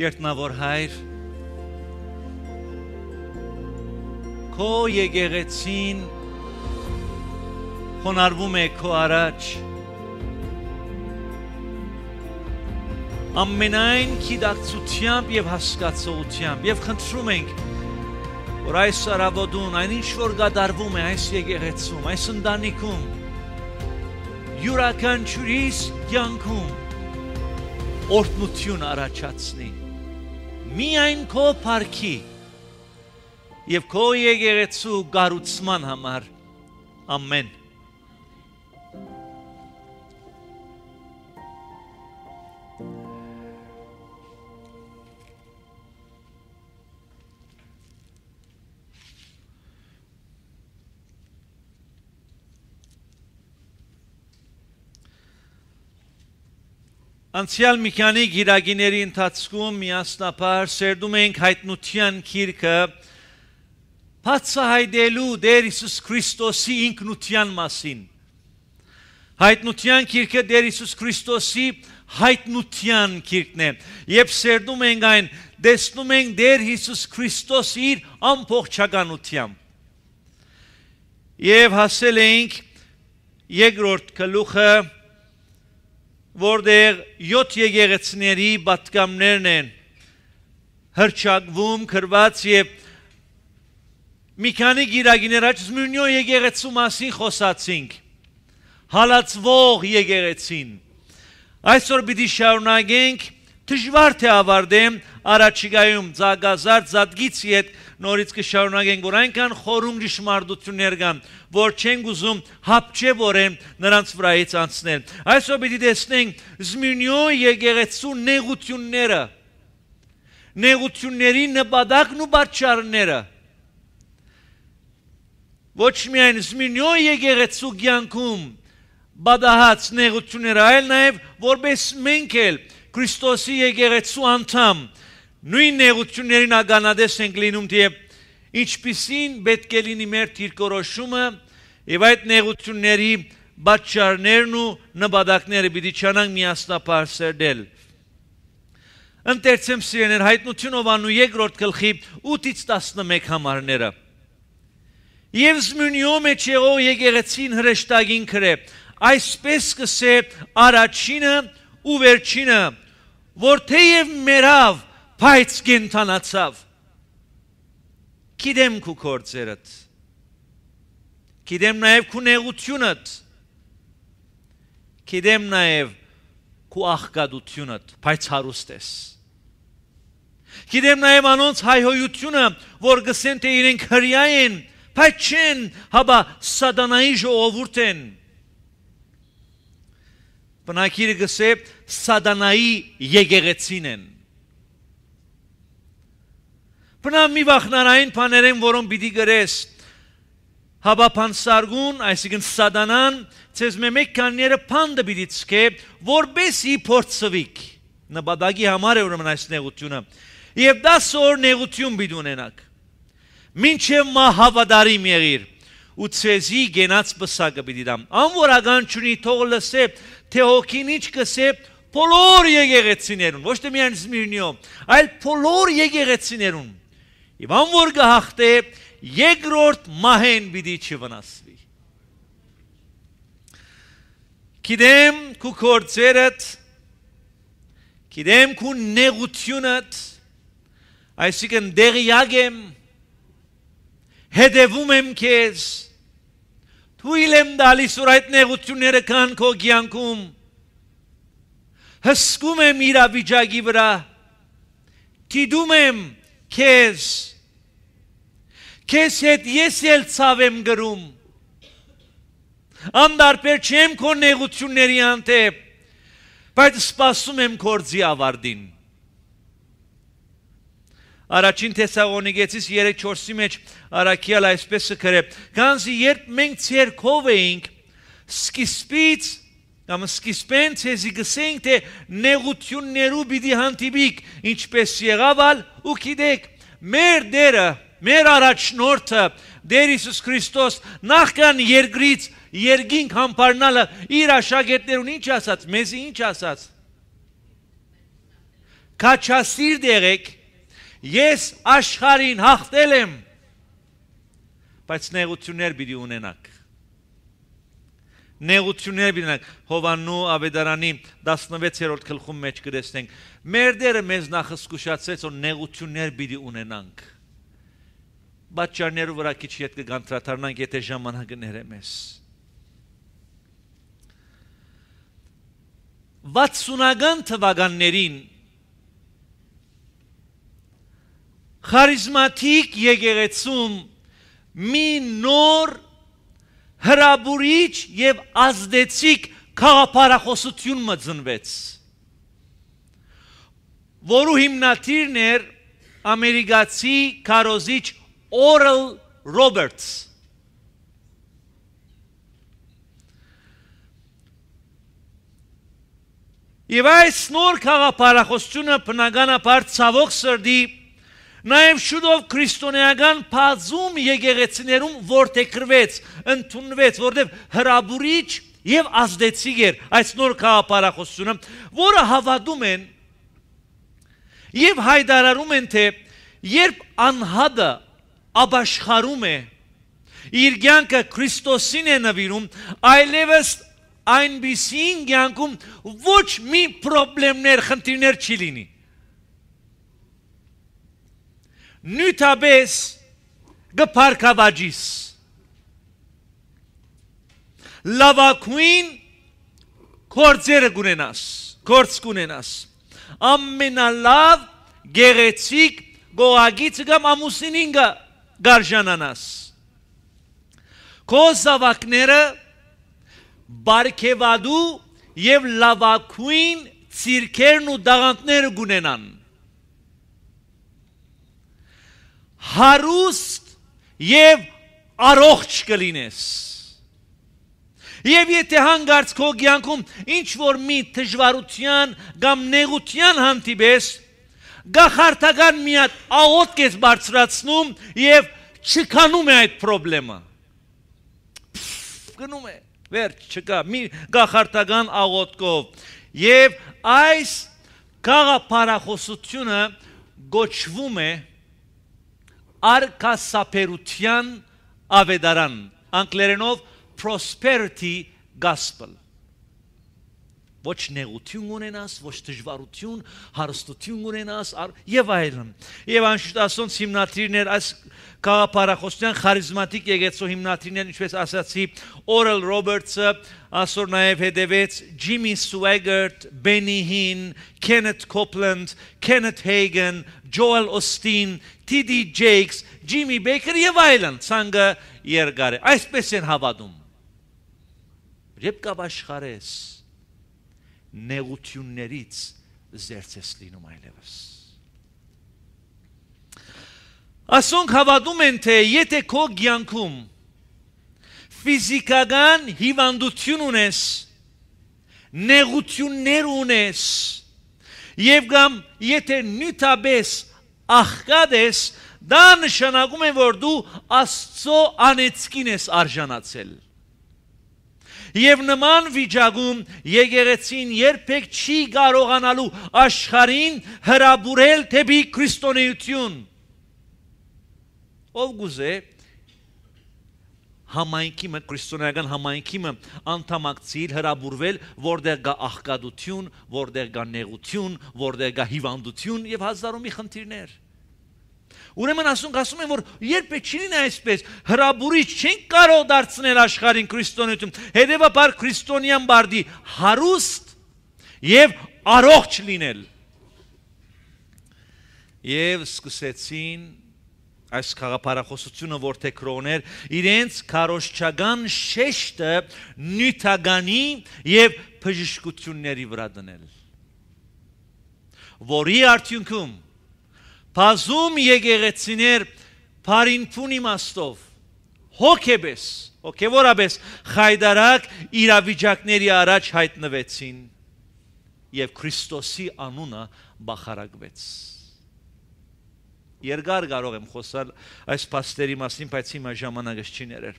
Երտնավոր Հայր, քո եկեղեցին խոնարվում է քո առաջ։ Ամենայն քիդակցությամբ եւ հասկացողությամբ եւ խնդրում ենք որ այս արաբոդուն այնինչ որ գդարվում է այս եկեղեցում, այս ընտանիքում յուրական ճուրիս յանքում օրտնություն առաջացնի միայն քո парքի եւ քո եկեղեցու գառուցման համար ամեն Անցյալ Միքյանի գիրագիների ընթացքում միասնապար սերդում ենք հայտնության քիրքը բացահայտելու Տեր Հիսուս Քրիստոսի ինքնության մասին։ Հայտնության քիրքը Տեր Հիսուս Քրիստոսի հայտնության քիրքն է։ Երբ սերդում ենք այն, տեսնում ենք Տեր Հիսուս Քրիստոսի իր ամբողջականությամբ։ Եվ հասել ենք երկրորդ գլուխը որտեղ 7 եկեղեցիների պատգամներն են հրճակվում, քրված եւ մի քանի գիրագիներ աճմունյո եկեղեցու մասին խոսացինք։ Հալածվող եկեղեցին։ Այսօր պիտի շարունակենք դժվար թե ավարտեմ առաջիկայում ցագազար զատգիցի հետ նորից կշարունակենք, որ այնքան խորունգ ճշմարտություններ կան, որ չենք ուզում հապճեորեն նրանց վրայից անցնել։ Այսօր պիտի տեսնենք Զմինյո եկեղեցու նեղությունները, նեղությունների նպատակն ու պատճառները։ Ոչ միայն Զմինյո եկեղեցու ցանկում բադահած նեղությունները, այլ նաև որպես մենք էլ Քրիստոսի եկեղեցու անդամ նույն նեղություններին ագանադես ենք լինում, թե ինչպիսին պետք է լինի մեր դիրքորոշումը եւ այդ նեղությունների բաճարներն ու նպատակները պիտի չանանք միասնապար սերդել։ Ընթերցեմ սիրեներ հայտնություն Հովաննու 2-րդ գլխի 8-ից 11 համարները։ Եվ զմունյո մեջ եղող եկեղեցին հրեշտակին քրե։ Այսպես կսե առաջինը ու վերջինը, որ թեև մերավ բայց կենթանացավ։ Գիտեմ քու կործերդ։ Գիտեմ նաև քու նեղությունդ։ Գիտեմ նաև քու աղքատությունդ, բայց հարուստ ես։ Գիտեմ նաև անոնց հայհոյությունը, որ գսեն թե իրենք հրյա են, բայց չեն, հաբա սատանայի ժողովուրդ են։ Բնակիրը գսե սատանայի եկեղեցին են։ եգեղեցին են Բնավ մի վախնարային բաներեն, որոնք պիտի գրես։ Հավապանսարգուն, այսինքն սատանան, ցեզ մեմեկ կանները փանդը պիտի ցկե, որբեսի փորձվիք։ Նպատակի համար է ուրեմն այս նեղությունը։ Եվ 10 օր նեղություն պիտի ունենաք։ Մինչև մա հավատարիմ եղիր ու ցեզի գենած բսակը պիտի դամ։ Անորական ճունի թող լսե, թե հոգին ինչ կսե, բոլոր եկեղեցիներուն, ոչ թե միայն Սմիրնիո, այլ բոլոր եկեղեցիներուն Եվ ան որ գահտե երկրորդ մահեն պիտի չվնասվի։ Գիտեմ քու կորցերդ, գիտեմ քու նեղությունդ, այսինքն դեղյակ եմ, հետևում եմ քեզ, թույլ եմ դալիս, որ այդ նեղությունները կան քո կյանքում, հսկում եմ իրավիճակի վրա, տիդում եմ քեզ, Քեզ հետ ես էլ ցավ եմ գրում։ Անդարբեր չեմ քո նեղությունների հանդեպ, բայց սպասում եմ կորձի ավարդին։ Առաջին Թեսաղոնիկեցիս 3:4-ի մեջ Արաքիալ այսպես է գրել. «Քանզի երբ մենք ցերքով էինք, սկիզբից կամ սկիզբեն ցեզի գսենք թե նեղություններու պիտի հանդիպիկ, ինչպես եղավ ալ ու գիտեք, մեր դերը մեր առաջնորդը Տեր Հիսուս Քրիստոս նախքան երկրից երկինք համբարնալը իր աշակերտներուն ինչ ասաց, մեզի ինչ ասաց։ Քաչասիրտ եղեք, ես աշխարհին հաղթել եմ։ Բայց նեղություններ պիտի ունենաք։ Նեղություններ պիտի ունենաք։ Հովաննու Ավետարանի 16-րդ գլխում մեջ գրեցնենք։ Մեր Տերը մեզ նախ զգուշացրեց, որ նեղություններ պիտի ունենանք։ ունենանք բաճարներով վրա քիչ հետ կգանտրաթարնանք, եթե ժամանակը ներեմ ես։ 60-ական թվականներին խարիզմատիկ եկեղեցում մի նոր հրաբուրիչ եւ ազդեցիկ քաղաքապարախոսություն մծնվեց որու հիմնադիրն էր ամերիկացի քարոզիչ Oral Roberts Եվ այս նոր խաղապարախոսությունը բնականաբար ցավոք սրդի նաև շուտով քրիստոնեական բազում եկեղեցիներում որթեքրվեց, ընդունվեց, որտեվ հրաբուրիչ եւ ազդեցիկ էր այս նոր խաղապարախոսությունը, որը հավատում են եւ հայտարարում են թե երբ անհատը ապաշխարում է, իր կյանքը Քրիստոսին է նվիրում, այլևս այնպիսին կյանքում ոչ մի խնդիրներ, խնդիրներ չի լինի։ Նյութաբես գփարքավաջիս լավակույն կործերը կունենաս, կորց կունենաս։ Ամենալավ գեղեցիկ գողագիցը կամ ամուսինին գա գարժանանաս։ Քո զավակները բարգեւադու եւ լավակույն ցիրքերն ու դաղանտները գունենան։ Հարուստ եւ առողջ կլինես։ Եվ եթե հանգարց քո կյանքում ինչ որ մի դժվարության կամ նեղության հանդիպես, գախարտական մի հատ աղոտ կես բարձրացնում եւ չքանում է այդ խնդրեմը գնում է վերջ չկա մի գախարտական աղոտկով եւ այս գաղափարախոսությունը գոչվում է արքասապերության ավետարան անգլերենով prosperity gospel ոչ նեղություն ունենաս, ոչ դժվարություն, հարստություն ունենաս եւ այլն։ Եվ անշուշտասոնց հիմնադիրն էր այս գաղափարախոսության խարիզմատիկ եկեցու հիմնադիրն էր, ինչպես ասացի, Oral Roberts-ը, ասոր նաեւ հետևեց Jimmy Swaggart, Benny Hinn, Kenneth Copeland, Kenneth Hagen, Joel Osteen, T.D. Jakes, Jimmy Baker եւ այլն ցանկը երգար է։ Այսպես են հավատում։ Երբ կապաշխարես նեղություններից զերծ ես լինում այլևս։ Ասոնք հավատում են, թե եթե քո ցանկում ֆիզիկական հիվանդություն ունես, նեղություններ ունես, եւ կամ եթե նյութաբես աղքատ ես, դա նշանակում է, որ դու Աստծո անեցքին ես արժանացել։ Եվ նման վիճակում եկեղեցին երբեք չի կարողանալու աշխարհին հրաբուրել թեպի քրիստոնեություն։ Ով գուզե համայնքի մը քրիստոնեական համայնքի մը անդամակցիլ հրաբուրվել, որտեղ կա աղքատություն, որտեղ կա նեղություն, որտեղ կա հիվանդություն եւ հազարումի խնդիրներ։ Ուրեմն ասում ասում են որ երբ է չինին այսպես հրաբուրիչ չեն կարող դարձնել աշխարհին քրիստոնեություն։ Հետևաբար քրիստոնյան բարդի հարուստ եւ առողջ լինել։ Եվ սկսեցին այս խաղապարախոսությունը որ թե կրոներ իրենց քարոշչական շեշտը նյութականի եւ բժշկությունների վրա դնել որի արդյունքում Բազում եկեղեցիներ բարինփուն իմաստով հոգեբես, հոգեորաբես խայդարակ իրավիճակների առաջ հայտնվեցին եւ Քրիստոսի անունը բախարակվեց։ Երկար կարող եմ խոսալ այս աստերի մասին, բայց հիմա ժամանակս չի ներեր։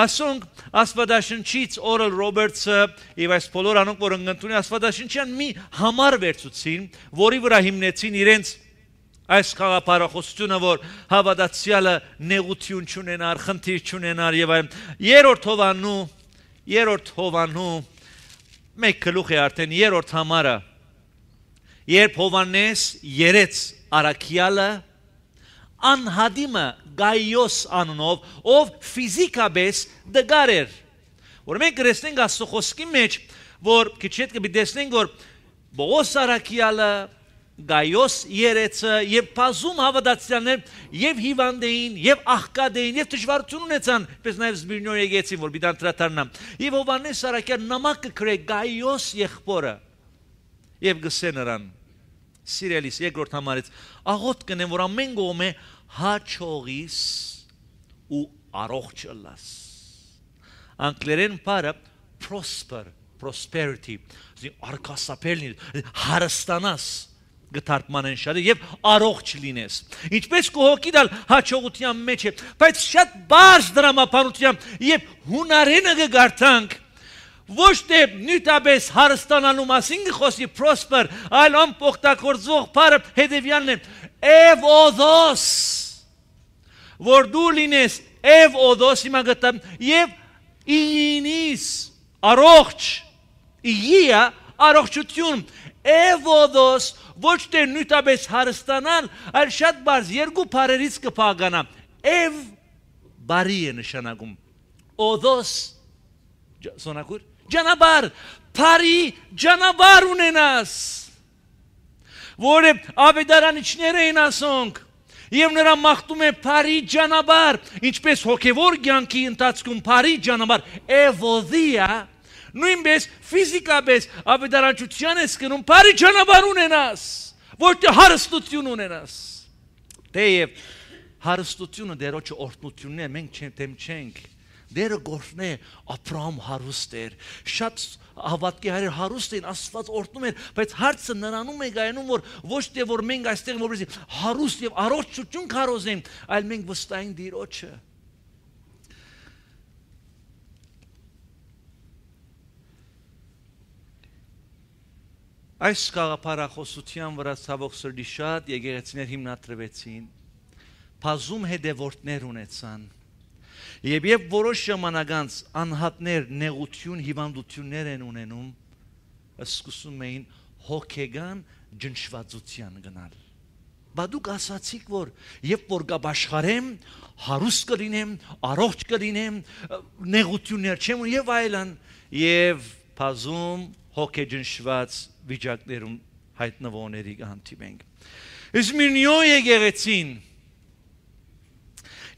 Ասոնք Աստվածաշնչից Oral Roberts-ը եւ այս բոլոր անոնք, որոնք ընդունեն Աստվածաշնչյան մի համար վերցուցին, որի վրա հիմնեցին իրենց այս խաղապարախոսությունը, որ հավատացյալը նեղություն չունենար, խնդիր չունենար եւ այլն։ Երրորդ Հովաննու, երրորդ Հովաննու մեկ գլուխի արդեն երրորդ համարը։ Երբ Հովանես երեց Արաքյալը անհադիմը Գայոս անունով, ով ֆիզիկապես դգար էր։ Որ մենք գրեցնենք Աստուխոսքի մեջ, որ քիչ հետ կմտեսնենք, որ Բողոս Արաքյալը Գայոս երեցը եւ Պազում հավատացյալներ եւ Հիվանդեին եւ Աղկադեին եւ դժվարություն ունեցան, պես նաեւ Զմիրնո եկեցին, որ միտան տրատարնա։ Եվ Հովանես Սարակյան նամակը գրե Գայոս եղբորը եւ գսե նրան սիրելիս երկրորդ համարից աղոտ կնեմ որ ամեն գոմե հաճողիս ու առողջ լաս անգլերեն բառը prosper prosperity զի արկասապելնի հարստանաս գթարպման են շարի եւ առողջ լինես։ Ինչպես կողոքի դալ հաջողության մեջ է, բայց շատ բարձ դրամապանությամբ եւ հունարենը գարտանք ոչ թե նյութաբես հարստանալու մասին խոսի prosper, այլ ամփոխտակորձող բարը հետևյանն է Էվոդոս որ դու լինես Էվոդոս իմա գտամ եւ ինիս առողջ իա առողջություն Էվոդոս ոչ թե նույնտաբես հարստանալ, այլ շատ բարձ երկու բարերից կփաղանա։ Էվ բարի է նշանակում։ Օդոս սոնակուր ջանաբար, բարի ջանաբար ունենաս։ Որը ավետարանիչները են ասոնք եւ նրա մաղթում է բարի ջանաբար, ինչպես հոգեվոր ցանկի ընթացքում բարի ջանաբար, էվոդիա նույնպես ֆիզիկապես ավետարանչության ես գնում, բարիչանաբար ունենաս, որտեղ հարստություն ունենաս։ Դեև հարստությունը դերոջ օրտնությունն է, մենք չեմ դեմ չենք։ Դերը գործն է ապրամ հարուստ էր։ Շատ հավատքի հայր հարուստ էին, Աստված օրտնում էր, բայց հարցը նրանում է գայնում, որ ոչ թե որ մենք այստեղ որպես հարուստ եւ առողջություն կարոզենք, այլ մենք վստահենք Տիրոջը։ Այս գաղափարախոսության վրա ցավոք սրդի շատ եկեղեցիներ հիմնադրվեցին։ Փազում հետևորդներ ունեցան։ Եվ երբ որոշ ժամանակ անց անհատներ նեղություն, հիվանդություններ են ունենում, սկսում էին հոգեգան ջնշվածության գնալ։ Բա դուք ասացիք, որ երբ որ գաբաշխարեմ, հարուստ կլինեմ, առողջ կլինեմ, նեղություններ չեմ ու եւ այլն, եւ բազում հոգեջնշված վիճակներում հայտնվողների կհանդիպենք։ Իսկ մինյո եկեղեցին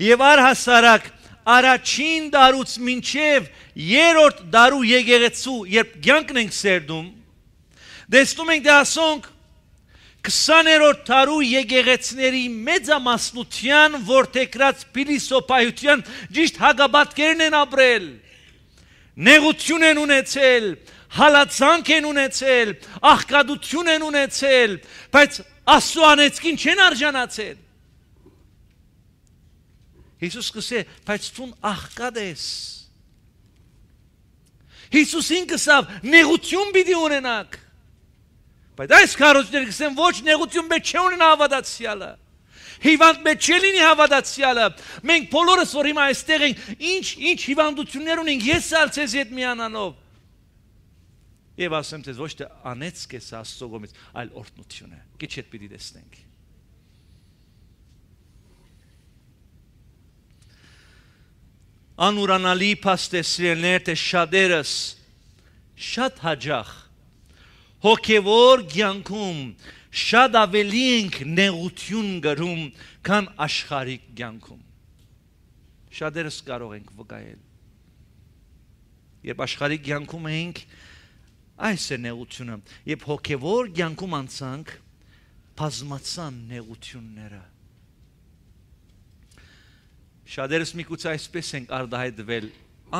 եւ առհասարակ առաջին դարուց մինչև երրորդ դարու եկեղեցու երբ ցանկն ենք սերդում դեստում ենք դասոնք դե 20-րդ տարու եկեղեցների մեծամասնության որթեկրած փիլիսոփայության ճիշտ հագաբատկերն են ապրել նեղություն են ունեցել հալածանք են ունեցել, աղկատություն են ունեցել, բայց Աստծո անեցքին չեն արժանացել։ Հիսուս կսե, բայց դու աղկատ ես։ Հիսուս ինքսավ նեղություն պիտի ունենաք։ Բայց այս քարոզները կսեն ոչ նեղություն մեջ չունենա հավատացյալը հիվանդ մեջ չի լինի հավատացյալը։ Մենք բոլորս որ հիմա այստեղ ենք, ինչ ինչ հիվանդություններ ունենք, ես ալ ցեզ հետ միանալով։ Եվ ասեմ ձեզ ոչ թե անեցք է սա Աստծո կողմից, այլ օրհնություն է։ Քիչ հետ պիտի տեսնենք։ անուրանալի փաստեսրելներ թե դե շատերս շատ հաջախ հոգևոր ցանկում շատ ավելի ենք նեղություն գրում քան աշխարհի ցանկում շատերս կարող ենք վկայել երբ աշխարհի ցանկում ենք Այս է նեղությունը, երբ հոգևոր ցանկում անցանք բազմացան նեղությունները։ Շատերս միգուցե այսպես ենք արդահայտվել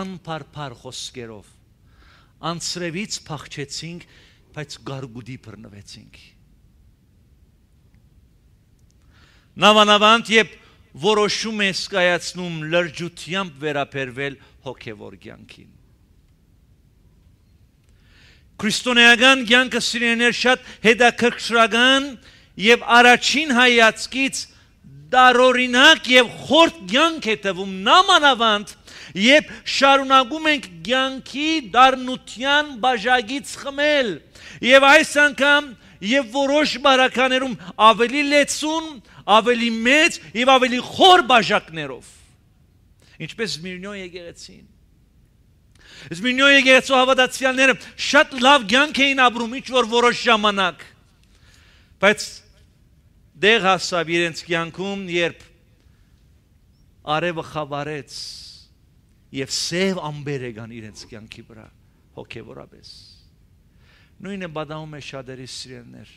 անփարփար խոսքերով։ Անցրևից փախչեցինք, բայց գարգուդի բռնվեցինք։ Նավանավանդ եւ որոշում ես կայացնում լրջությամբ վերաբերվել հոգևոր ցանկին քրիստոնեական ցանկը սիրելիներ շատ հետաքրքրական եւ առաջին հայացքից դարօրինակ եւ խորտ ցանկ է տվում նամանավանդ Երբ շարունակում ենք ցանկի դառնության բաժագից խմել եւ այս անգամ եւ որոշ բարականերում ավելի լեցուն, ավելի մեծ եւ ավելի խոր բաժակներով։ Ինչպես Միրնյո եկեղեցին Զմինյոյի եկեղեցու հավատացյալները շատ լավ ցանկ էին ապրում ինչ որ որոշ ժամանակ։ Բայց դեղ հասավ իրենց կյանքում, երբ արևը խավարեց եւ սև ամբեր եկան իրենց կյանքի վրա հոգեորապես։ Նույնը բադաում է շատերի սիրելներ։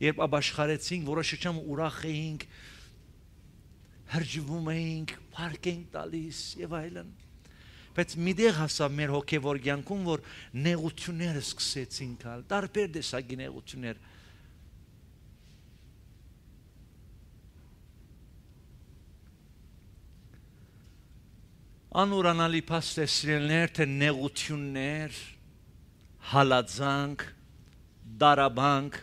Երբ աբաշխարեցինք, որոշիչամ ուրախ էինք, հրջվում էինք, փառք էինք տալիս եւ այլն բայց միտեղ հասավ մեր հոգևոր կյանքում, որ նեղությունները սկսեցին գալ, տարբեր տեսակի նեղություններ։ Անուրանալի փաստեսրիներ, թե նեղություններ, հալածանք, դարաբանք,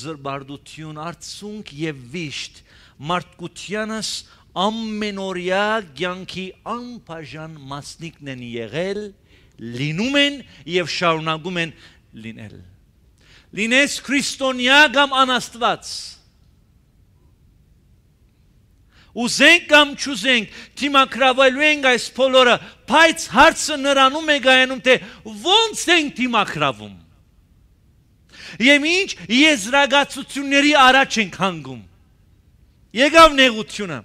զրբարդություն, արցունք եւ վիշտ մարդկությանս ամենօրյա ցանկի անբաժան մասնիկն են եղել, լինում են եւ շարունակում են լինել։ Լինես քրիստոնյա կամ անաստված։ Ուզենք կամ չուզենք, թիմակրավելու ենք այս բոլորը, բայց հարցը նրանում է գայանում, թե ո՞նց ենք թիմակրավում։ Եմ ինչ եզրակացությունների առաջ ենք հանգում։ Եկավ նեղությունը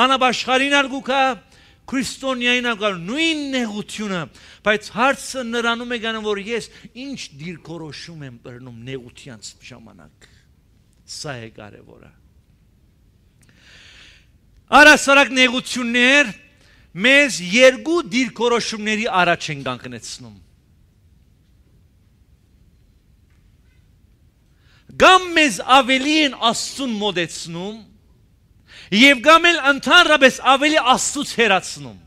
անաբաշխարին արգուկա քրիստոնյային արգալ նույն նեղությունը, բայց հարցը նրանում է գնում, որ ես ինչ դիրքորոշում եմ բռնում նեղությանց ժամանակ։ Սա է կարևորը։ Արասարակ նեղություններ մեզ երկու դիրքորոշումների առաջ են կանգնեցնում։ Գամ մեզ ավելի են աստուն մոդեցնում եւ կամ էլ ընդհանրապես ավելի աստծուց հերացնում։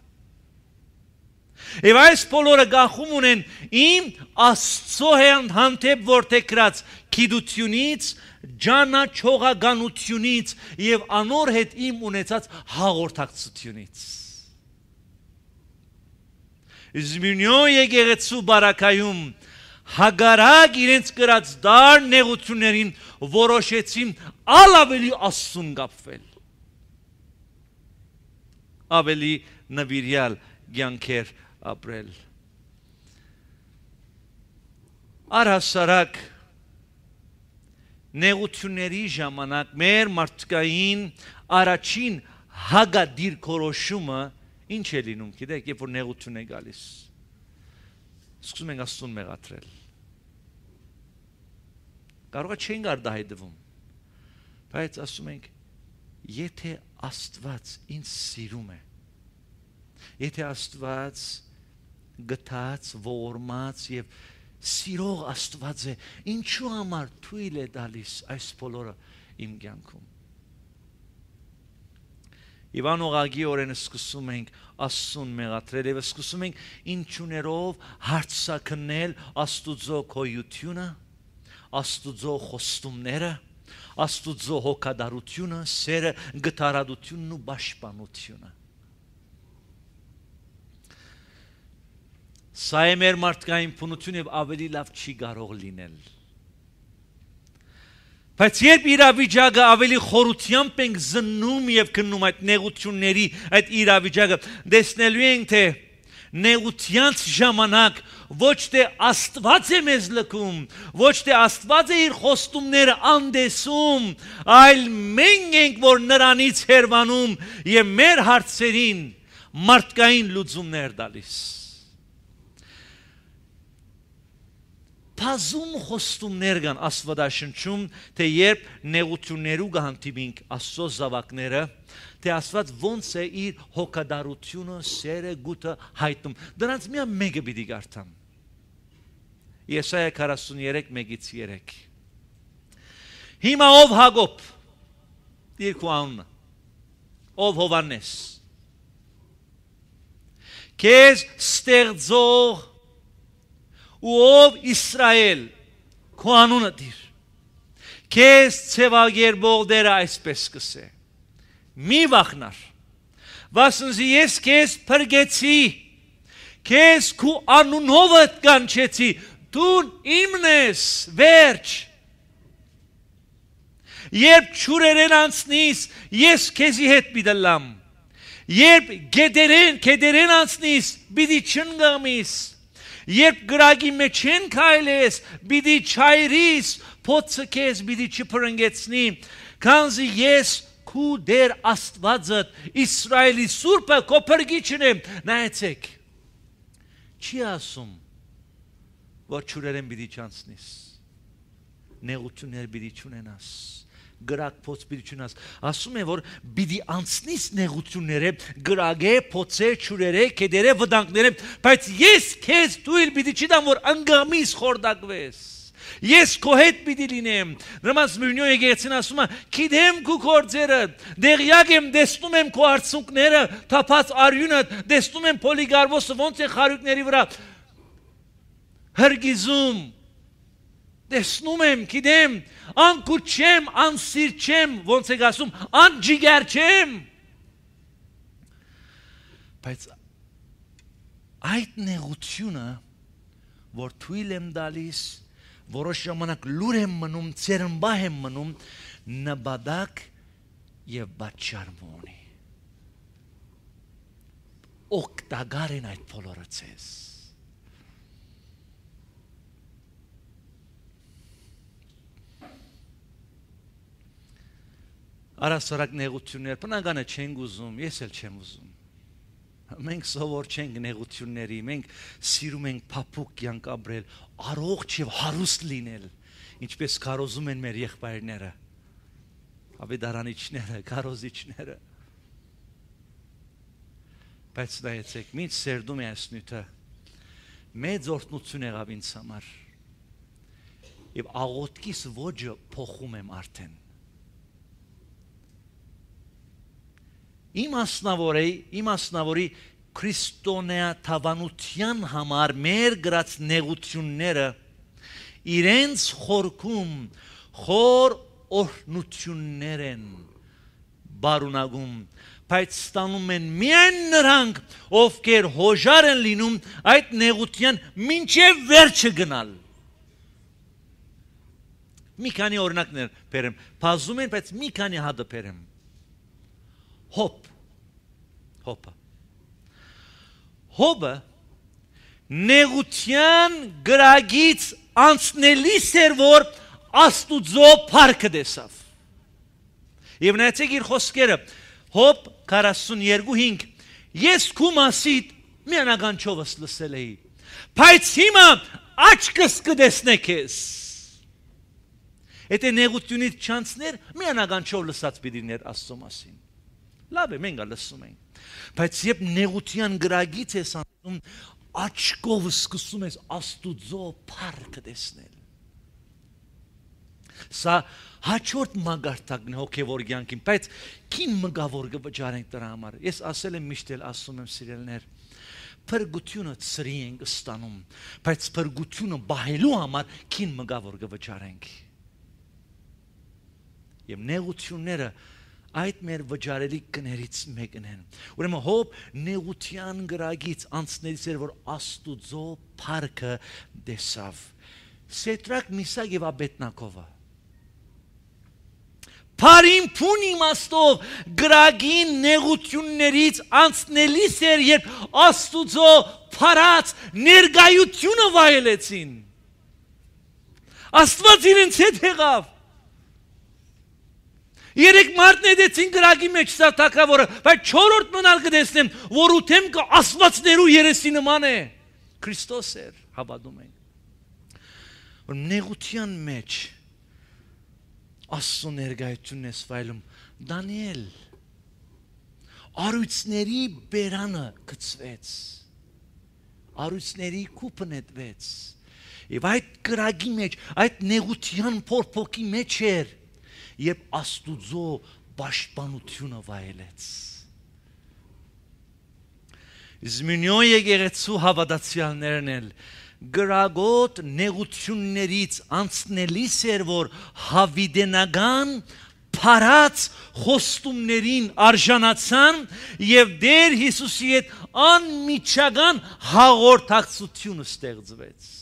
Եվ այս բոլորը գախում ունեն իմ աստծո հանդեպ որթեքրած քիդությունից, ճանաչողականությունից եւ անոր հետ իմ ունեցած հաղորդակցությունից։ Զմինյո եկեղեցու բարակայում հագարակ իրենց գրած դար նեղություններին որոշեցին ալ ավելի աստուն կապվել ավելի նվիրյալ կյանքեր ապրել։ Արհասարակ նեղությունների ժամանակ մեր մարդկային առաջին հագադիր կորոշումը ինչ է լինում, գիտեք, երբ որ նեղություն է գալիս։ Սկսում ենք աստուն մեղատրել։ Կարող է չենք արդահայտվում։ Բայց ասում ենք, եթե Աստված ինձ սիրում է։ Եթե Աստված գտած, ողորմած եւ սիրող Աստված է, ինչու համար թույլ է տալիս այս բոլորը իմ կյանքում։ Իվան ուղագի օրենը սկսում ենք Աստծուն մեղատրել եւ սկսում ենք ինչուներով հարցակնել Աստուծո քոյությունը, Աստուծո խոստումները, Աստուծո հոգադարությունը, սերը, գտարադությունն ու պաշտպանությունը։ Սա է մեր մարդկային փունություն եւ ավելի լավ չի կարող լինել։ Բայց երբ իրավիճակը ավելի խորությամբ ենք զննում եւ քննում այդ նեղությունների, այդ իրավիճակը, տեսնելու ենք թե դե նեղությանց ժամանակ ոչ թե Աստված է մեզ լքում, ոչ թե Աստված է իր խոստումները անդեսում, այլ մենք ենք, որ նրանից հերվանում եւ մեր հարցերին մարդկային լուծումներ տալիս։ Փազում խոստումներ կան Աստվածաշնչում, թե երբ նեղություններու կհանդիպենք Աստծո զավակները, թե Աստված ոնց է իր հոգադարությունը, սերը, գուտը հայտնում։ Դրանց միա մեկը պիտի գարտամ։ Եսայա 43:1-ից 3։ Հիմա ով Հակոբ երկու անունը։ Ով Հովանես։ Քեզ ստեղծող ու ով Իսրայել քո անունը դիր։ Քեզ ցեվագերբող դերը այսպես կսե։ Մի վախնար։ Վասնզի ես քեզ փրկեցի։ Քեզ քու անունովդ կանչեցի։ Դու իմն ես, վերջ։ Երբ ճուրերեն անցնես, ես քեզի հետ միտլամ։ Երբ գեդերեն, կեդերեն անցնես, բիդի չնգամիս։ Երբ գրագի մեջ են քայլես, բիդի չայրիս, փոցը քեզ բիդի չփրնգեցնի, քանզի ես քու դեր Աստվածը Իսրայելի սուրբը քո փրկիչն է նայեցեք չի ասում որ ճուրերեն բիդի չանցնես նեղություններ բիդի չունենաս գրակ փոց պիտի չունաս ասում է որ պիտի անցնես նեղությունները գրագե փոցեր ճուրերը կեդերը վտանգները բայց ես քեզ դու ին պիտի չդամ որ անգամից խորդակվես Ես քո հետ պիտի լինեմ։ Նրմած Մյունյո եկեցին ասում է. «Գիտեմ քո գործերը, դեղյակ եմ, տեսնում եմ քո արցունքները, թափած արյունը, տեսնում եմ Պոլիգարվոսը ոնց է խարույկների վրա հրգիզում»։ Տեսնում եմ, գիտեմ, անկուտ չեմ, անսիր չեմ, ոնց է ասում, անջիգեր չեմ։ Բայց այդ նեղությունը, որ թույլ եմ դալիս որոշ ժամանակ լուր եմ մնում, ծերմբահ եմ մնում, նպատակ եւ բաճարմ ունի։ Օկտագար են այդ բոլորը ցես։ Արասարակ նեղություններ, բնականը չեն գուզում, ես էլ չեմ ուզում։ Մենք սովոր չենք նեղությունների, մենք սիրում ենք փափուկ կյանք ապրել, առողջ եւ հարուստ լինել, ինչպես կարոզում են մեր եղբայրները, ավետարանիչները, կարոզիչները։ Բայց նայեցեք, ինչ սերդում է այս նյութը։ Մեծ օրտնություն եղավ ինձ համար։ Եվ աղոտքիս ոճը փոխում եմ արդեն իմ ասնավորեի, իմ ասնավորի քրիստոնեա թավանության համար մեր գրած նեղությունները իրենց խորքում խոր օրհնություններ են բարունակում բայց ստանում են միայն նրանք ովքեր հոժար են լինում այդ նեղության մինչև վերջը գնալ մի քանի օրինակներ բերեմ բազում են բայց մի քանի հատ բերեմ հոբ հոբը հոբը նեղության գրագից անցնելիս էր որ աստուծո փառքը տեսավ եւ նայեցեք իր խոսքերը հոբ 42:5 ես քու մասիդ միանականչովս լսել էի բայց հիմա աչքս կտեսնե քեզ Եթե նեղությունից չանցներ, միանականչով լսած պիտի ներ Աստծո մասին։ Լավ է, մենք լսում ենք։ Բայց երբ նեղության գրագից ես անում, աչքով սկսում ես Աստուծո փառքը տեսնել։ Սա հաջորդ մագարտակն է հոգևոր կյանքին, բայց քին մգավոր կվճարենք դրա համար։ Ես ասել եմ միշտ էլ ասում եմ սիրելներ, փրկությունը ծրի ենք ստանում, բայց փրկությունը բահելու համար քին մգավոր կվճարենք։ Եմ նեղությունները այդ մեր վճարելի կներից մեկն են։ Ուրեմն հոբ նեղության գրագից անցնելիս էր, որ Աստուծո փառքը տեսավ։ Սետրակ Միսակ եւ Աբետնակովը Փարին փուն իմաստով գրագին նեղություններից անցնելիս էր, երբ Աստուծո փարած ներգայությունը վայելեցին։ Աստված իրենց հետ եղավ։ Երեք մարդն եդեցին գրագի մեջ սա թակավորը, բայց չորորդ մնալ կտեսնեմ, որ ուտեմ կը աստվածներու երեսի նման է։ Քրիստոս էր, հավատում ենք։ Որ նեղության մեջ Աստծո ներկայությունն է սվայլում։ Դանիել արույցների բերանը գծվեց։ Արույցների կուպը նետվեց։ Եվ այդ գրագի մեջ, այդ նեղության փորփոքի մեջ էր երբ Աստուծո պաշտպանությունը վայելեց։ Զմինյո եկեղեցու հավատացյալներն էլ գրագոտ նեղություններից անցնելիս էր որ հավիդենական փարած խոստումներին արժանացան եւ Տեր Հիսուսի հետ անմիջական հաղորդակցությունը ստեղծվեց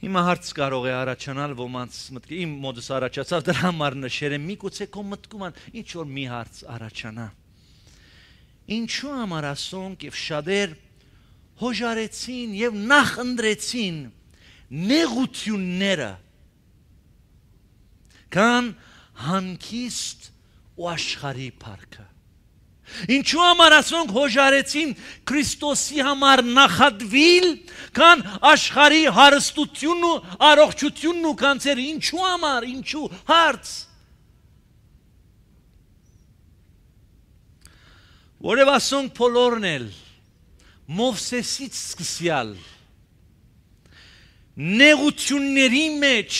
Հիմա հարց կարող է առաջանալ ոմանց մտքի, իմ մոդս առաջացավ դրա համար նշեր եմ, միգուցե քո մտքուման ինչ որ մի հարց առաջանա։ Ինչու համար ասոնք եւ շատեր հոժարեցին եւ նախ ընդրեցին նեղությունները կան հանկիստ ու աշխարհի парքը Ինչու համար ասոնք հոժարեցին Քրիստոսի համար նախադվիլ, կան աշխարհի հարստությունն ու առողջությունն ու կանցերը, ինչու համար, ինչու հարց։ Որև ասոնք փոլորն էլ Մովսեսից սկսյալ նեղությունների մեջ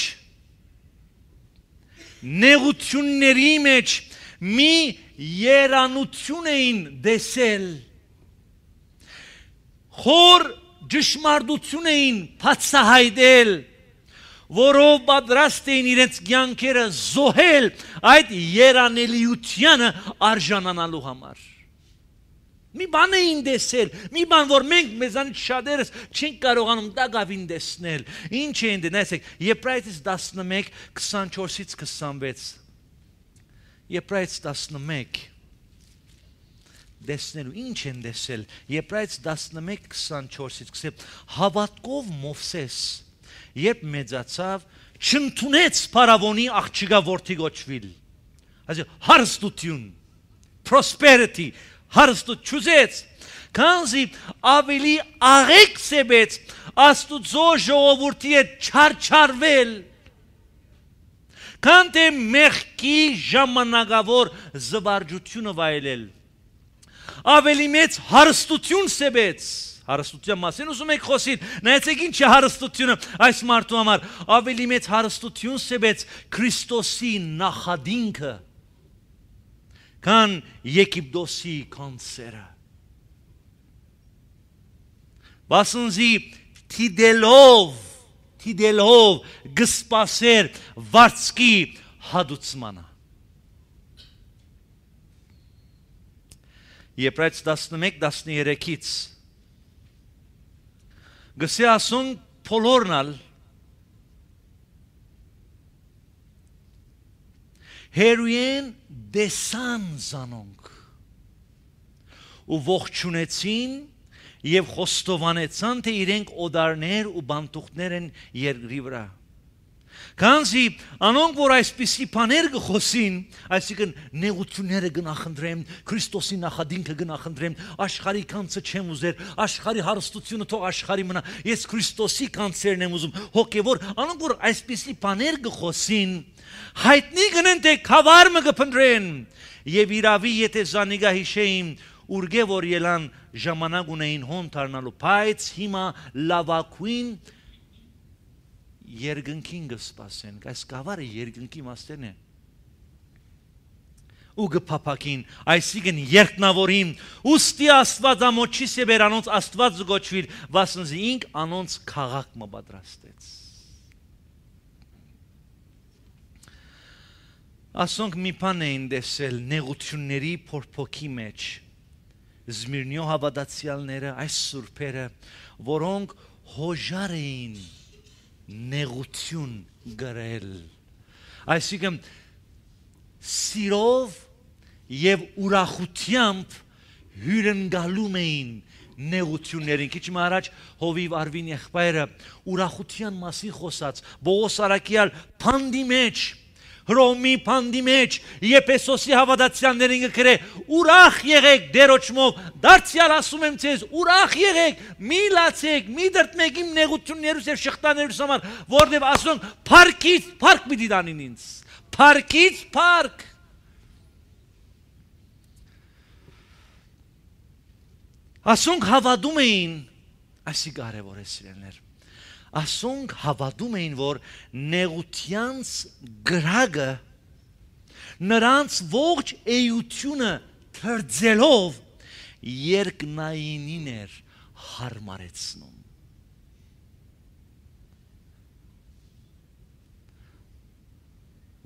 նեղությունների մեջ մի մեջ երանություն էին դեսել խոր ճշմարտություն էին բացահայտել որով պատրաստ էին իրենց ցանկերը զոհել այդ երանելիությանը արժանանալու համար մի բան էին դեսել, մի բան, որ մենք մեզանից շատերս չենք կարողանում դակավին տեսնել։ Ինչ էին դնասեք Եբրայեցիս 11 24-ից 26 Եբրայց 11 դեսնելու ինչ են դեսել Եբրայց 11:24-ից սկսել հավատքով Մովսես երբ մեծացավ չընդունեց Փարավոնի աղջիկա որդի գոչվել այսինքն հարստություն prosperity հարստություն ճուզեց քանզի ավելի աղեքսեբեց աստուծո ժողովրդի հետ չարչարվել չար քան թե մեղքի ժամանակավոր զվարճությունը վայելել։ Ավելի մեծ հարստություն սեբեց հարստության մասին ուզում եք խոսիլ։ Նայեցեք ինչ է հարստությունը այս մարդու համար։ Ավելի մեծ հարստություն սեբեց Քրիստոսի նախադինքը, քան Եգիպտոսի կանսերը։ Բասնզի թիդելով թիդելով գսպասեր վարձքի հադուցմանը։ Եբրայց 11:13-ից գսե ասուն փոլորնալ հերույեն դեսան զանոնք ու ողջունեցին եւ խոստովանեցան, թե իրենք օդարներ ու բանտուղներ են երկրի վրա։ Կանզի անոնք որ այսպիսի բաներ գխոսին, այսինքն նեղությունները գնախնդրեմ, Քրիստոսի նախադինքը գնախնդրեմ, աշխարհի կանցը չեմ ուզեր, աշխարհի հարստությունը թող աշխարհի մնա, ես Քրիստոսի կանցերն եմ ուզում, հոգևոր, անոնք որ այսպիսի բաներ գխոսին, հայտնի գնեն թե խավարը կփնտրեն, եւ իրավի եթե զանիգա հիշեին, ուրգե որ ելան ժամանակ ունեին հոն դառնալու, բայց հիմա լավակույն երկնքին կսպասեն։ Այս գավառը երկնքի մասն է ու գփապակին, այսինքն երկնավորին, ուստի Աստված ամոչիս եւ երանոց Աստված զգոչվիր, վասնզի ինք անոնց քաղաք մը պատրաստեց։ Ասոնք մի բան էին դեսել նեղությունների փորփոքի մեջ, Զմիրնյո հավատացյալները, այս սուրբերը, որոնք հոժար էին նեղություն գրել։ Այսինքն սիրով եւ ուրախությամբ հյուրընկալում էին նեղություններին։ Քիչ մի առաջ Հովիվ Արվին եղբայրը ուրախության մասին խոսած, Բողոս Արաքյալ փանդի մեջ Հռոմի փանդի մեջ Եփեսոսի հավատացյալներին գրե ուրախ եղեք դերոճմով դարձյալ ասում եմ ցեզ ուրախ եղեք մի լացեք մի դրտնեք իմ նեղություններուս եւ շղթաներուս համար որովհետեւ ասում փարքից փարք պիտի դանին ինձ փարքից փարք ասոնք հավատում էին ասի կարևոր է սիրելներ ասոնք հավատում էին, որ նեղությանց գրագը նրանց ողջ էությունը թրձելով երկնայինին էր հարմարեցնում։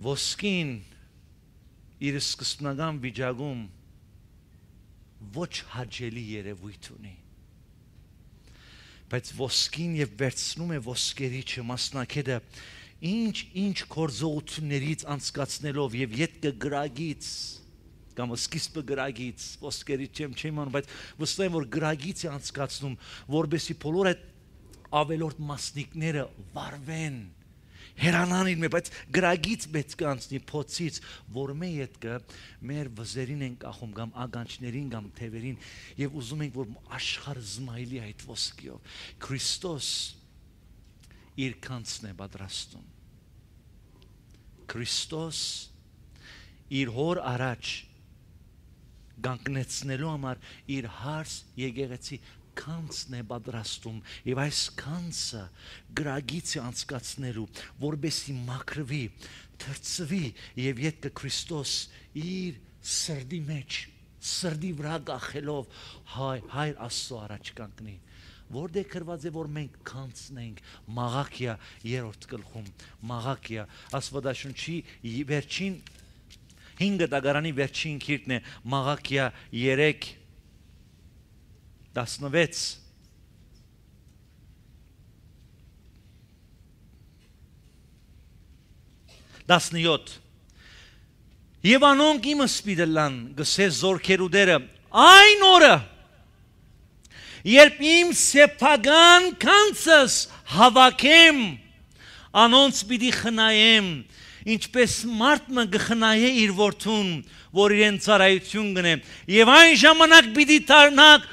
Ոսկին իր սկզբնական վիճակում ոչ հաջելի երևույթ ունի բայց ոսկին եւ վերցնում է ոսկերի չմասնակետը ինչ ինչ կորզողություններից անցկացնելով եւ յետքը գրագից կամ սկիզբը գրագից ոսկերի չեմ չեմ անում բայց վստահ եմ որ գրագից է անցկացնում որբեսի բոլոր այդ ավելորդ մասնիկները վարվեն հերանանին մե բայց գրագից մեծ կանցնի փոցից որ մե յետկը մեր վզերին են կախում կամ ագանչներին կամ թևերին եւ ուզում ենք որ աշխարհ զմայլի այդ ոսկիով քրիստոս իր կանցն է պատրաստում քրիստոս իր հոր առաջ գանկնեցնելու համար իր հարս եկեղեցի կանցն է պատրաստում եւ այս կանցը գրագից է անցկացնելու որբեսի մաքրվի թրծվի եւ յետքը Քրիստոս իր սրդի մեջ սրդի վրա գախելով հայ հայր աստծո առաջ կանգնի որտեղ գրված է որ մենք կանցնենք մաղաքիա երրորդ գլխում մաղաքիա աստվածաշունչի վերջին 5 դագարանի վերջին քիրքն է մաղաքիա 3 16 17 Եվ անոնք իմը սպիդելան գսես զորքերուդերը այն օրը երբ իմ սեփական կանցս հավաքեմ անոնց պիտի խնայեմ ինչպես մարդը գխնայե իր որդուն որ իրեն ծառայություն գնե եւ այն ժամանակ պիտի դառնաք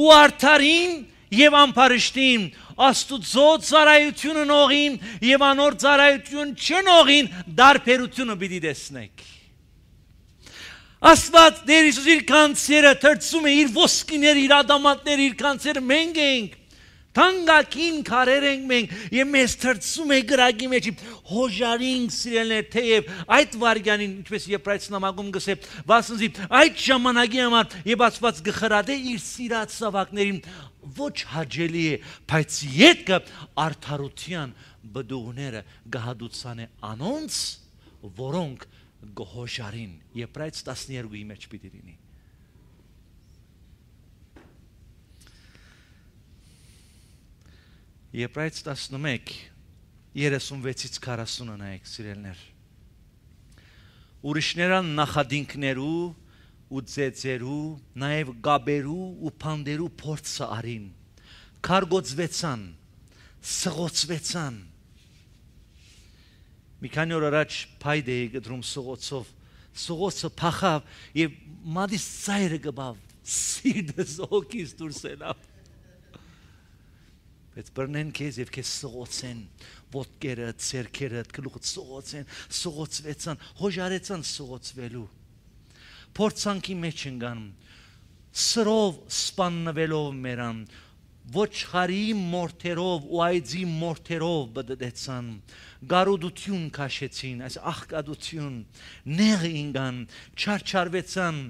ու արդարին եւ անփարշտին աստուծո ծառայությունը նողին եւ անոր ծառայություն չնողին դարբերությունը պիտի տեսնեք Աստված Տեր Հիսուս իր կանցերը թրծում է իր ոսկիներ, իր ադամատներ, իր կանցերը մենք ենք Թանկագին քարեր ենք մենք եւ մեզ ծրծում է գրագի մեջ հոժարինք սիրելներ թեև այդ վարգյանին ինչպես Եբրայեցի նամակում գսե վասնզի այդ ժամանակի համար եւ Աստված գխրադե իր սիրած սավակներին ոչ հաջելի է բայց յետքը արդարության բդուղները գահդուցան է անոնց որոնք գոհոժարին Եբրայց 12-ի մեջ պիտի լինի Եբրայց 11 36-ից 40-ը նայեք, սիրելներ։ Ուրիշներան նախադինքներու ու ծեծերու, նաև գաբերու ու փանդերու փորձը արին։ Քարգոծվեցան, սղոցվեցան։ Մի քանի օր առաջ փայդեի գդրում սղոցով, սղոցը փախավ եւ մադի ծայրը գբավ, սիրտս օքից դուրս ելավ բայց բռնեն քեզ եւ քեզ սողոցեն ոտքերը, ցերքերը, գլուխը սողոցեն, սողոցվեցան, հոժարեցան սողոցվելու։ Փորձանքի մեջ ընկան սրով սպաննվելով մերան ոչխարի մորթերով ու այծի մորթերով բդդեցան գարուդություն քաշեցին այս աղկադություն նեղ ինգան չարչարվեցան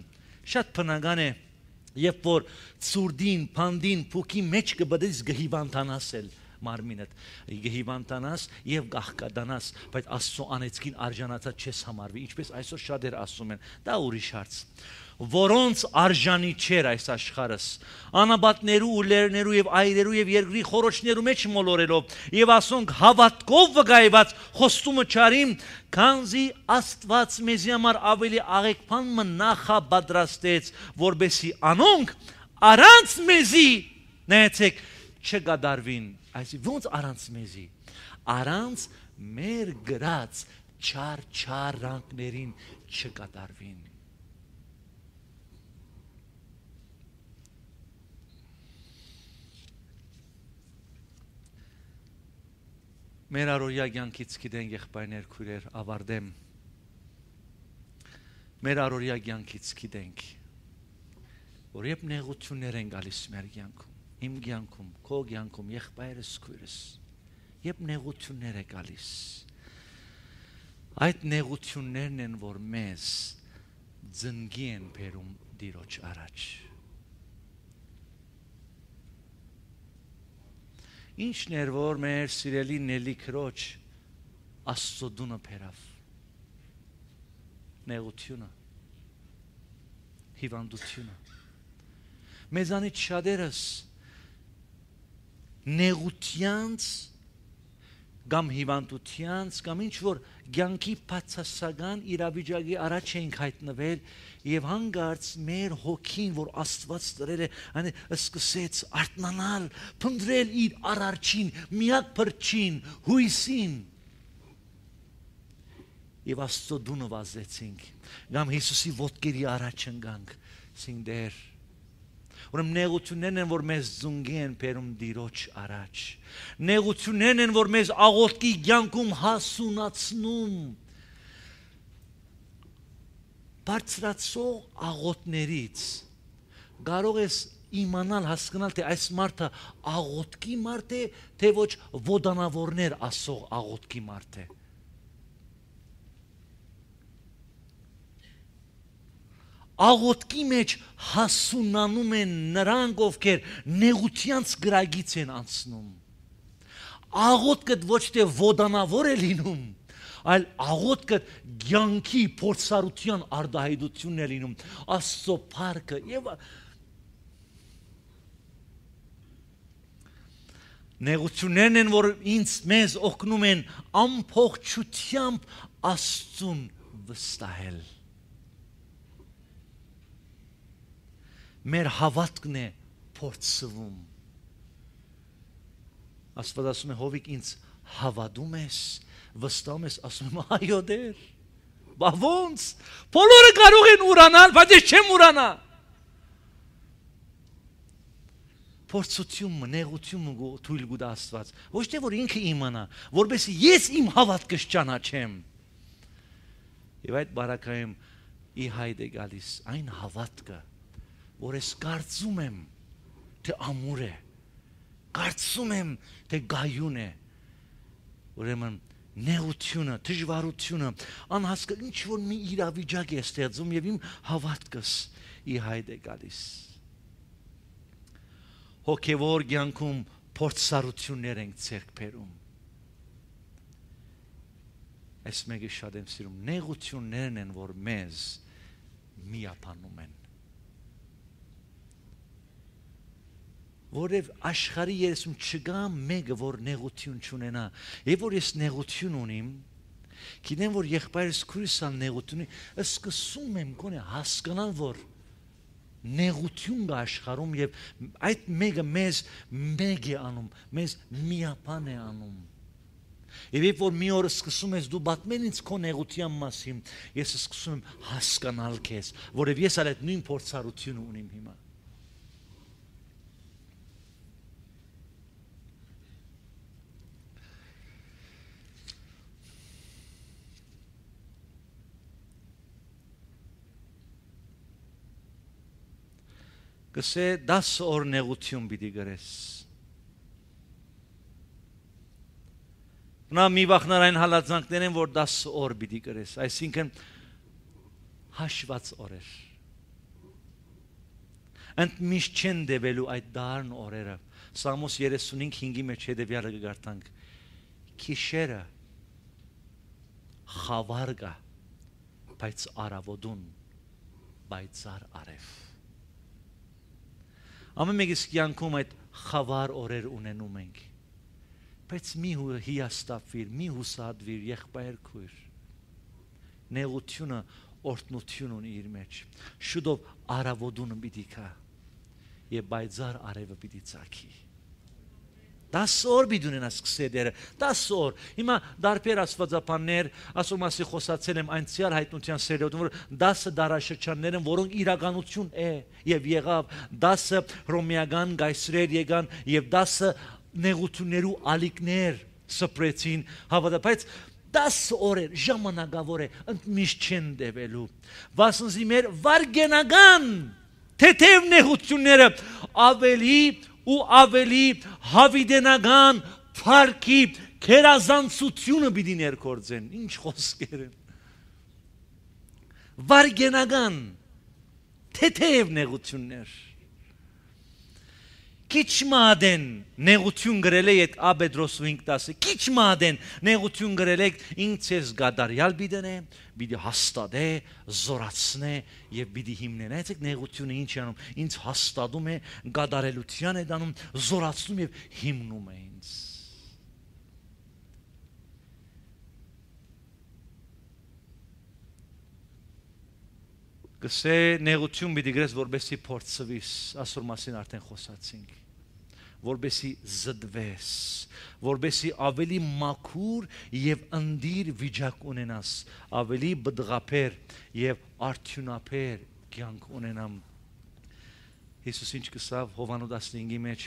շատ բնական է Երբ որ ծուրդին, փանդին, փոքի մեջ կբդես գհիվանդանասել մարմինդ հիվանդանաս եւ գահկադանաս բայց աստծո անեցքին արժանացած չես համարվի ինչպես այսօր շատեր ասում են դա ուրիշ հարց որոնց արժանի չեր այս աշխարհս անաբատներու ու լերներու եւ այրերու եւ երկրի խորոչներու մեջ մոլորելով եւ ասոնք հավատքով վկայված խոստումը չարիմ քանզի աստված մեզի համար ավելի աղեկփան մնախաբադրաստեց որբեսի անոնք առանց մեզի նայեցեք չգադարվին այսինքն ոնց առանց մեզի առանց մեր գրած չար չար րանքներին չկատարվին մեր առօրյա ցանկից գիտեն եղբայրներ քույրեր ավարդեմ մեր առօրյա ցանկից գիտենք որ երբ նեղություններ են գալիս մեր ցանկում իմ ցանկում, քո ցանկում, եղբայրս, քույրս, երբ նեղություններ է գալիս։ Այդ նեղություններն են, որ մեզ ձնգի են բերում դիրոջ առաջ։ Ինչն էր որ մեր սիրելի Նելի քրոջ Աստծո դունը բերավ։ Նեղությունը, հիվանդությունը։ Մեզանից շատերս նեղությանց կամ հիվանդությանց կամ ինչ որ ցանկի բացասական իրավիճակի առաջ ենք հայտնվել եւ հանգարց մեր հոգին որ Աստված դրել է այն սկսեց արտնանալ փնտրել իր առարջին միակ փրկին հույսին եւ Աստծո դունով ազեցինք կամ Հիսուսի ոտքերի առաջ ընկանք սին դեր Ուրեմն նեղություններն են, որ մեզ զունգի են բերում դիրոջ առաջ։ Նեղություններն են, որ մեզ աղոտքի ցանկում հասունացնում։ Բարձրացող աղոտներից կարող ես իմանալ, հասկանալ, թե այս մարդը աղոտքի մարդ է, թե ոչ ոդանավորներ ասող աղոտքի մարդ է։ մարդ աղոտքի մեջ հասունանում են նրանք, ովքեր նեղությանց գրագից են անցնում։ Աղոտքը ոչ թե ոդանավոր է լինում, այլ աղոտքը ցանկի փորձառության արդահայտությունն է լինում, Աստծո փառքը եւ Նեղություններն են, որ ինձ մեզ օգնում են ամփոխ ճությամբ Աստծուն վստահել։ մեր հավատքն է փորձվում։ Աստված ասում է հովիկ ինձ հավատում ես, վստահում ես, ասում եմ այո դեր։ Բա ո՞նց։ Բոլորը կարող են ուրանալ, բայց ես չեմ ուրանա։ Փորձություն, նեղություն ու թույլ գուտա Աստված։ Ոչ թե որ ինքը իմանա, որբեսի ես իմ հավատքս ճանաչեմ։ Եվ այդ բարակայում ի հայտ է գալիս այն հավատքը, որ ես կարծում եմ, թե ամուր է։ Կարծում եմ, թե գայուն է։ Ուրեմն նեղությունը, դժվարությունը, անհասկա ինչ որ մի իրավիճակ է ստեղծում եւ իմ հավատքս ի հայտ է գալիս։ Հոգևոր ցանկում փորձառություններ ենք ցերկ բերում։ Այս մեկը շատ եմ սիրում։ Նեղություններն են, որ մեզ միապանում են որև աշխարհի երեսում չկա մեկը որ նեղություն չունենա եւ որ ես նեղություն ունիմ գիտեմ որ եղբայրս քուրիսան նեղություն ունի սկսում եմ գոնե հասկանալ որ նեղություն կա աշխարհում եւ այդ մեկը մեզ մեկ է անում մեզ միապան է անում Եվ երբ որ մի օր սկսում ես դու բատմեն ինձ քո նեղության մասին, ես սկսում եմ հասկանալ քեզ, որև ես այլ այդ նույն փորձառությունը ունիմ հիմա։ գսե 10 օր նեղություն պիտի գրես նա մի վախնար այն հալածանքներ են որ 10 օր պիտի գրես այսինքն հաշված օրեր ընդ միշտ չեն դեվելու այդ դարն օրերը Սամոս 35:5-ի մեջ հետեւյալը կգարտանք քիշերը խավարգա բայց արավոդուն բայց ար արև Ամեն մեկիս կյանքում այդ խավար օրեր ունենում ենք։ Բայց մի հիաստափվիր, մի հուսադվիր, եղբայր քույր։ Նեղությունը օրտնություն ունի իր մեջ։ Շուտով արավոդունը պիտի կա։ Եվ բայձար արևը պիտի ցակի։ 10 օր մի դունենա սկսեդերը 10 օր հիմա դարբեր աստվածապաններ ասում ասի խոսացել եմ այնցյալ հայտնության սերիոդում որ 10 դարաշրջաններ են որոնք իրականություն է եւ եղավ 10 հռոմեական գայսրեր եկան եւ 10 նեղություններու ալիքներ սպրեցին հավատաբար 10 օր է ժամանակավոր է ընդմիշտ չեն դեվելու վասնզի մեր վարգենական թեթև նեղությունները ավելի ու ավելի հավիդենական փառքի քերազանցությունը պիտի ներկործեն։ Ինչ խոսքեր են։ Վարգենական թեթև նեղություններ։ թե Քիչ մադեն նեղություն գրել է այդ Աբեդրոս 5:10։ Քիչ մադեն նեղություն գրել է ինձ ես գադարյալ բիդենե, բիդի հաստատե, զորացնե եւ բիդի հիմնեն։ Այսեք նեղությունը ինչ անում, ինձ հաստատում է, գադարելության է դանում, զորացնում եւ հիմնում է ինձ։ Գսե նեղություն պիտի գրես որբեսի փորձվիս, ասոր մասին արդեն խոսացինք որբեսի զդվես, որբեսի ավելի մաքուր եւ ընդիր վիճակ ունենաս, ավելի բդղափեր եւ արդյունափեր կյանք ունենամ։ Հիսուս ինչ կսավ Հովանո 15-ի մեջ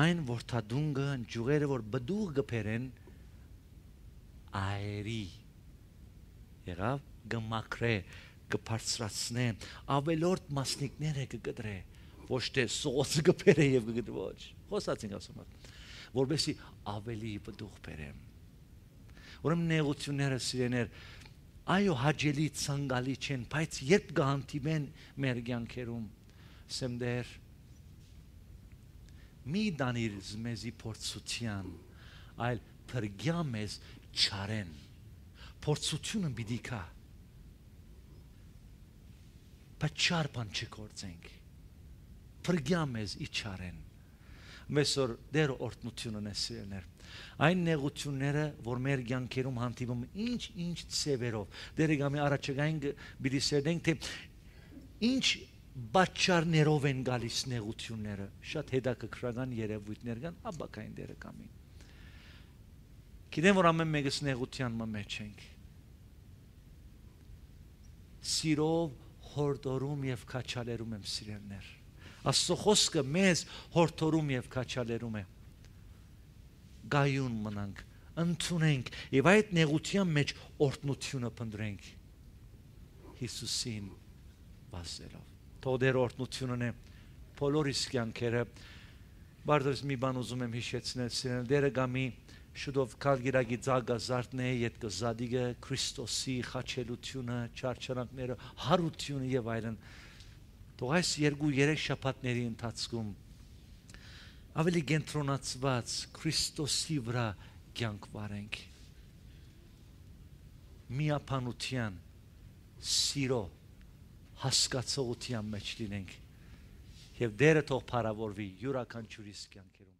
այն որ թադունգը ջուղերը որ բդուղ գբերեն այրի եղավ գմակրե կբարձրացնե ավելորդ մասնիկները կգդրե ոչ թե սոս գբերե եւ գդրե ոչ Խոսացինք ասում եմ, որովհետեւ ավելի պտուղ բերեմ։ Ուրեմն նեղությունները, սիրեներ, այո հաջելի ցանկալի չեն, բայց երբ գանտիմեն մեր ցանկերում սեմդեր մի դանիր զմեզի փորձության, այլ փրկյա մեզ չարեն։ Փորձությունը պիտի կա։ Բայց չար բան չկործենք։ Փրկյա մեզ իչարեն։ Մեսօր դեր օրտնությունն է սիրելներ։ Այն նեղությունները, որ մեր ցանկերում հանդիպում ինչ-ինչ ծևերով, դերը գամի առաջագային բիլիսերնենք թե ինչ բաճարներով են գալիս նեղությունները, շատ հետաքրքրական երևույթներ կան աբակային դերը կամին։ Գիտեմ որ ամեն մեկս նեղության մեջ ենք։ Սիրով հորդորում եւ քաչալերում եմ սիրելներ։ են Աստծո խոսքը մեզ հորթորում եւ քաչալերում է։ Գայուն մնանք, ընդունենք եւ այդ նեղության մեջ օրտնությունը փնտրենք Հիսուսին վասելով։ Թող դեր օրտնությունն է բոլորիս կյանքերը։ Բարդոս մի բան ուզում եմ հիշեցնել, սիրել դերը գամի շուտով կարգիրագի ցագազարտնե իդ կզադիգը Քրիստոսի խաչելությունը, չարչարանքները, հարությունը եւ այլն այլ Թող այս 2-3 շաբաթների ընթացքում ավելի կենտրոնացված Քրիստոսի վրա կյանք վարենք։ Միապանության, սիրո, հասկացողության մեջ լինենք։ Եվ դերը թող փառավորվի յուրաքանչյուրիս կյանքերում։